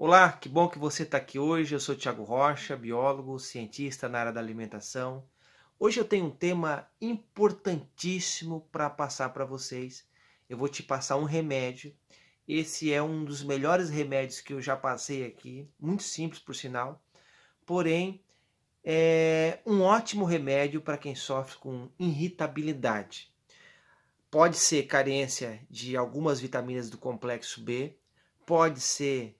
Olá, que bom que você está aqui hoje. Eu sou Tiago Rocha, biólogo, cientista na área da alimentação. Hoje eu tenho um tema importantíssimo para passar para vocês. Eu vou te passar um remédio. Esse é um dos melhores remédios que eu já passei aqui, muito simples por sinal, porém é um ótimo remédio para quem sofre com irritabilidade. Pode ser carência de algumas vitaminas do complexo B, pode ser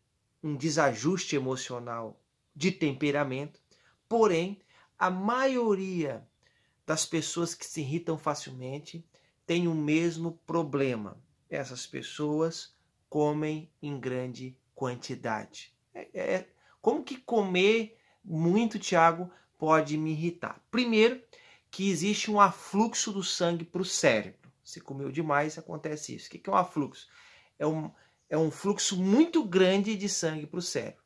um desajuste emocional de temperamento, porém, a maioria das pessoas que se irritam facilmente tem o mesmo problema. Essas pessoas comem em grande quantidade. É, é, é como que comer muito, Tiago, pode me irritar? Primeiro, que existe um afluxo do sangue para o cérebro. Se comeu demais, acontece isso. O que é um afluxo? É um, é um fluxo muito grande de sangue para o cérebro.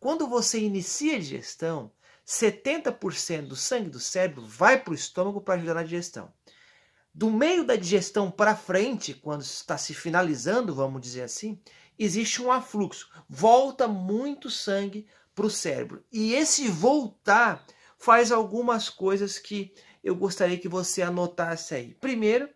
Quando você inicia a digestão, 70% do sangue do cérebro vai para o estômago para ajudar na digestão. Do meio da digestão para frente, quando está se finalizando, vamos dizer assim, existe um afluxo. Volta muito sangue para o cérebro. E esse voltar faz algumas coisas que eu gostaria que você anotasse aí. Primeiro,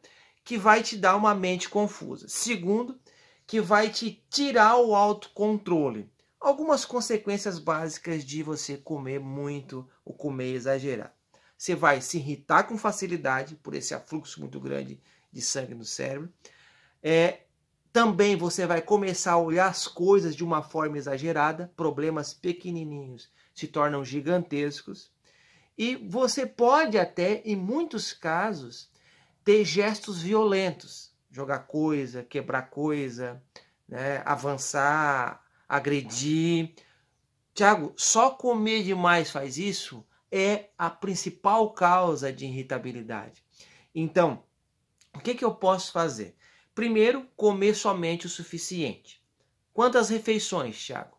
que vai te dar uma mente confusa. Segundo, que vai te tirar o autocontrole. Algumas consequências básicas de você comer muito ou comer exagerar. Você vai se irritar com facilidade por esse afluxo muito grande de sangue no cérebro. É, também você vai começar a olhar as coisas de uma forma exagerada, problemas pequenininhos se tornam gigantescos. E você pode até, em muitos casos, ter gestos violentos jogar coisa, quebrar coisa, né? avançar, agredir. Tiago, só comer demais faz isso é a principal causa de irritabilidade. Então, o que, que eu posso fazer? Primeiro, comer somente o suficiente. Quantas refeições, Tiago?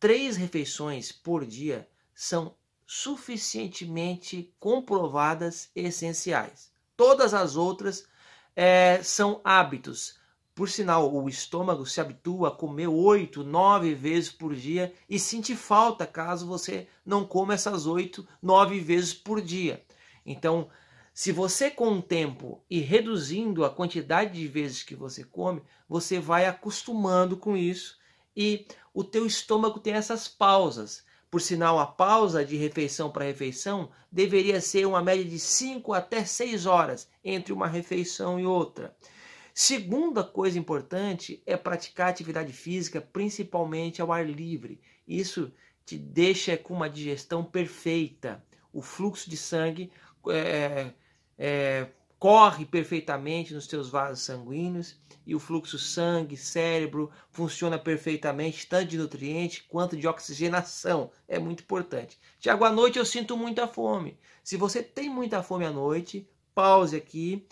Três refeições por dia são suficientemente comprovadas essenciais. Todas as outras é, são hábitos. Por sinal, o estômago se habitua a comer oito, nove vezes por dia e sente falta caso você não coma essas oito, nove vezes por dia. Então, se você com o tempo e reduzindo a quantidade de vezes que você come, você vai acostumando com isso e o teu estômago tem essas pausas. Por sinal, a pausa de refeição para refeição deveria ser uma média de 5 até 6 horas entre uma refeição e outra. Segunda coisa importante é praticar atividade física, principalmente ao ar livre. Isso te deixa com uma digestão perfeita. O fluxo de sangue é, é, corre perfeitamente nos teus vasos sanguíneos e o fluxo sangue, cérebro funciona perfeitamente, tanto de nutriente quanto de oxigenação. É muito importante. Tiago, à noite eu sinto muita fome. Se você tem muita fome à noite, pause aqui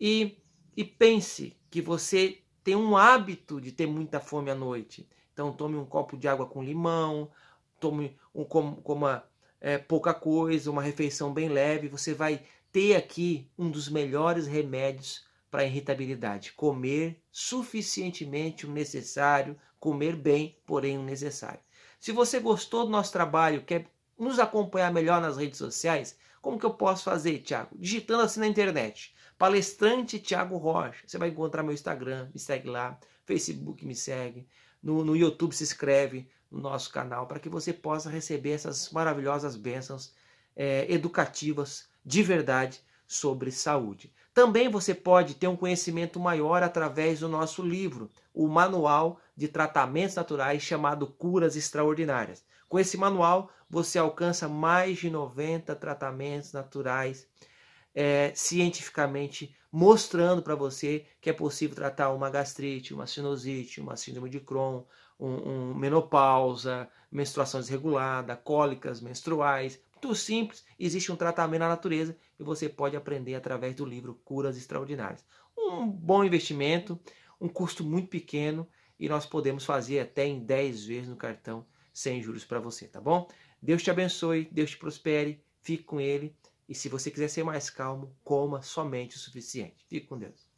e, e pense que você tem um hábito de ter muita fome à noite. Então tome um copo de água com limão, tome um coma, coma é, pouca coisa, uma refeição bem leve, você vai ter aqui um dos melhores remédios para a irritabilidade: comer suficientemente o necessário, comer bem, porém o necessário. Se você gostou do nosso trabalho, quer nos acompanhar melhor nas redes sociais, como que eu posso fazer, Tiago? Digitando assim na internet. Palestrante Thiago Rocha. Você vai encontrar meu Instagram, me segue lá. Facebook, me segue. No, no YouTube, se inscreve no nosso canal para que você possa receber essas maravilhosas bênçãos é, educativas de verdade sobre saúde. Também você pode ter um conhecimento maior através do nosso livro, o Manual de Tratamentos Naturais chamado Curas Extraordinárias. Com esse manual, você alcança mais de 90 tratamentos naturais é, cientificamente mostrando para você que é possível tratar uma gastrite, uma sinusite, uma síndrome de Crohn, um, um menopausa, menstruação desregulada, cólicas menstruais, muito simples, existe um tratamento na natureza e você pode aprender através do livro Curas Extraordinárias. Um bom investimento, um custo muito pequeno e nós podemos fazer até em 10 vezes no cartão sem juros para você, tá bom? Deus te abençoe, Deus te prospere, fique com ele e se você quiser ser mais calmo, coma somente o suficiente. Fique com Deus.